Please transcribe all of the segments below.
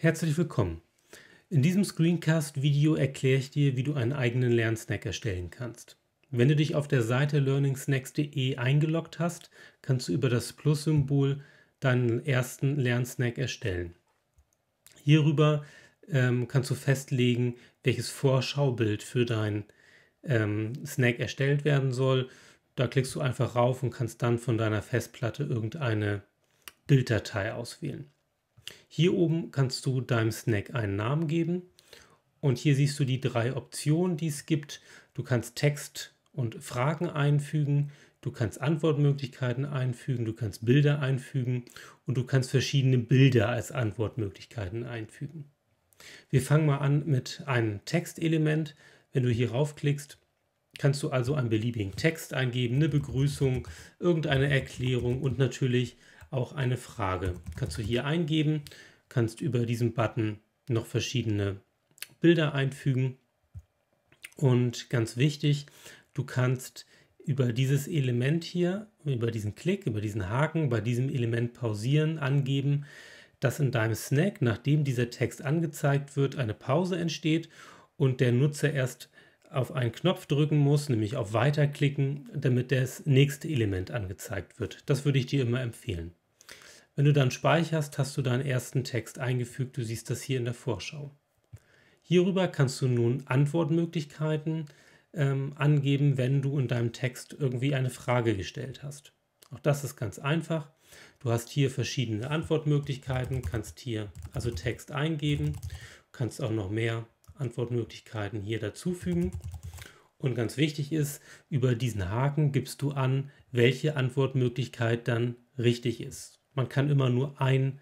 Herzlich willkommen. In diesem Screencast-Video erkläre ich dir, wie du einen eigenen Lernsnack erstellen kannst. Wenn du dich auf der Seite learningsnacks.de eingeloggt hast, kannst du über das Plus-Symbol deinen ersten Lernsnack erstellen. Hierüber ähm, kannst du festlegen, welches Vorschaubild für deinen ähm, Snack erstellt werden soll. Da klickst du einfach rauf und kannst dann von deiner Festplatte irgendeine Bilddatei auswählen. Hier oben kannst du deinem Snack einen Namen geben und hier siehst du die drei Optionen, die es gibt. Du kannst Text und Fragen einfügen, du kannst Antwortmöglichkeiten einfügen, du kannst Bilder einfügen und du kannst verschiedene Bilder als Antwortmöglichkeiten einfügen. Wir fangen mal an mit einem Textelement. Wenn du hier raufklickst, kannst du also einen beliebigen Text eingeben, eine Begrüßung, irgendeine Erklärung und natürlich auch eine Frage. Kannst du hier eingeben, kannst über diesen Button noch verschiedene Bilder einfügen. Und ganz wichtig, du kannst über dieses Element hier, über diesen Klick, über diesen Haken, bei diesem Element pausieren, angeben, dass in deinem Snack, nachdem dieser Text angezeigt wird, eine Pause entsteht und der Nutzer erst auf einen Knopf drücken muss, nämlich auf Weiterklicken, damit das nächste Element angezeigt wird. Das würde ich dir immer empfehlen. Wenn du dann speicherst, hast du deinen ersten Text eingefügt. Du siehst das hier in der Vorschau. Hierüber kannst du nun Antwortmöglichkeiten ähm, angeben, wenn du in deinem Text irgendwie eine Frage gestellt hast. Auch das ist ganz einfach. Du hast hier verschiedene Antwortmöglichkeiten, kannst hier also Text eingeben, kannst auch noch mehr Antwortmöglichkeiten hier dazufügen. Und ganz wichtig ist, über diesen Haken gibst du an, welche Antwortmöglichkeit dann richtig ist. Man kann immer nur einen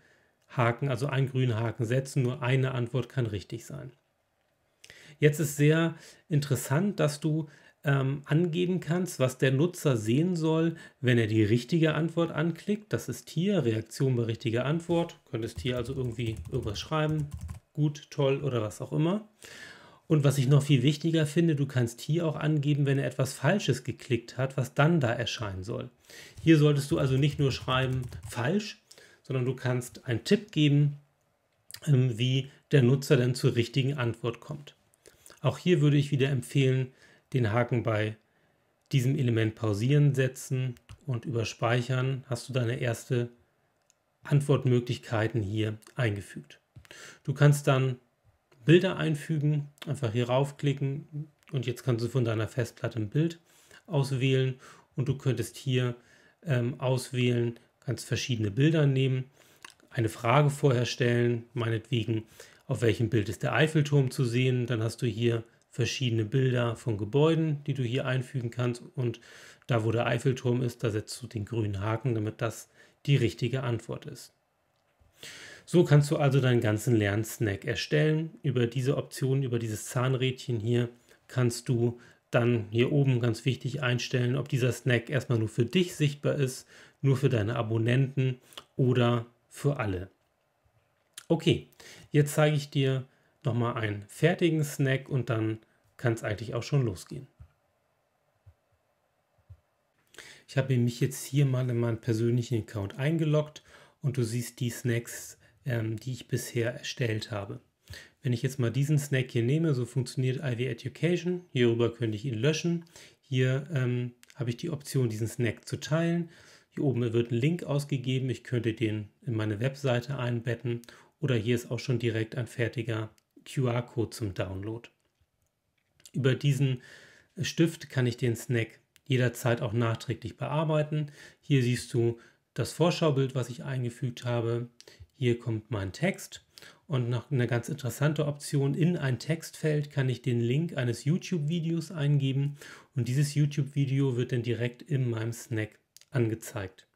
Haken, also einen grünen Haken setzen, nur eine Antwort kann richtig sein. Jetzt ist sehr interessant, dass du ähm, angeben kannst, was der Nutzer sehen soll, wenn er die richtige Antwort anklickt. Das ist hier Reaktion bei richtiger Antwort. Du könntest hier also irgendwie irgendwas schreiben, gut, toll oder was auch immer. Und was ich noch viel wichtiger finde, du kannst hier auch angeben, wenn er etwas Falsches geklickt hat, was dann da erscheinen soll. Hier solltest du also nicht nur schreiben falsch, sondern du kannst einen Tipp geben, ähm, wie der Nutzer dann zur richtigen Antwort kommt. Auch hier würde ich wieder empfehlen, den Haken bei diesem Element pausieren setzen und über Speichern hast du deine erste Antwortmöglichkeiten hier eingefügt. Du kannst dann Bilder einfügen. Einfach hier raufklicken und jetzt kannst du von deiner Festplatte ein Bild auswählen und du könntest hier ähm, auswählen, kannst verschiedene Bilder nehmen, eine Frage vorher stellen, meinetwegen, auf welchem Bild ist der Eiffelturm zu sehen, dann hast du hier verschiedene Bilder von Gebäuden, die du hier einfügen kannst und da wo der Eiffelturm ist, da setzt du den grünen Haken, damit das die richtige Antwort ist. So kannst du also deinen ganzen Lernsnack erstellen. Über diese Option, über dieses Zahnrädchen hier kannst du dann hier oben ganz wichtig einstellen, ob dieser Snack erstmal nur für dich sichtbar ist, nur für deine Abonnenten oder für alle. Okay, jetzt zeige ich dir nochmal einen fertigen Snack und dann kann es eigentlich auch schon losgehen. Ich habe mich jetzt hier mal in meinen persönlichen Account eingeloggt und du siehst die Snacks, ähm, die ich bisher erstellt habe. Wenn ich jetzt mal diesen Snack hier nehme, so funktioniert Ivy Education. Hierüber könnte ich ihn löschen. Hier ähm, habe ich die Option, diesen Snack zu teilen. Hier oben wird ein Link ausgegeben. Ich könnte den in meine Webseite einbetten. Oder hier ist auch schon direkt ein fertiger QR-Code zum Download. Über diesen Stift kann ich den Snack jederzeit auch nachträglich bearbeiten. Hier siehst du das Vorschaubild, was ich eingefügt habe. Hier kommt mein Text und noch eine ganz interessante Option. In ein Textfeld kann ich den Link eines YouTube-Videos eingeben und dieses YouTube-Video wird dann direkt in meinem Snack angezeigt.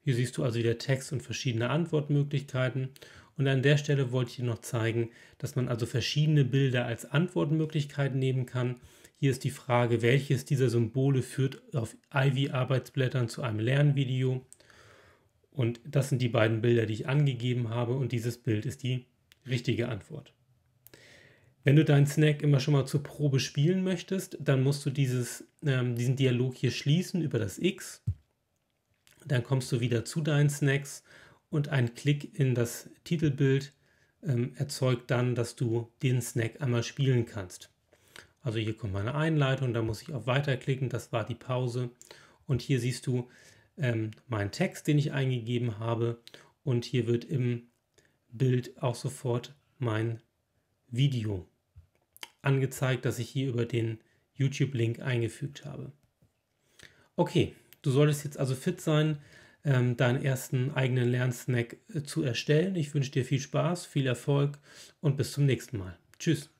Hier siehst du also wieder Text und verschiedene Antwortmöglichkeiten. Und an der Stelle wollte ich dir noch zeigen, dass man also verschiedene Bilder als Antwortmöglichkeiten nehmen kann. Hier ist die Frage, welches dieser Symbole führt auf Ivy-Arbeitsblättern zu einem Lernvideo. Und das sind die beiden Bilder, die ich angegeben habe und dieses Bild ist die richtige Antwort. Wenn du deinen Snack immer schon mal zur Probe spielen möchtest, dann musst du dieses, ähm, diesen Dialog hier schließen über das X. Dann kommst du wieder zu deinen Snacks und ein Klick in das Titelbild ähm, erzeugt dann, dass du den Snack einmal spielen kannst. Also hier kommt meine Einleitung, da muss ich auf Weiter klicken, das war die Pause. Und hier siehst du, ähm, meinen Text, den ich eingegeben habe. Und hier wird im Bild auch sofort mein Video angezeigt, das ich hier über den YouTube-Link eingefügt habe. Okay, du solltest jetzt also fit sein, ähm, deinen ersten eigenen Lernsnack äh, zu erstellen. Ich wünsche dir viel Spaß, viel Erfolg und bis zum nächsten Mal. Tschüss.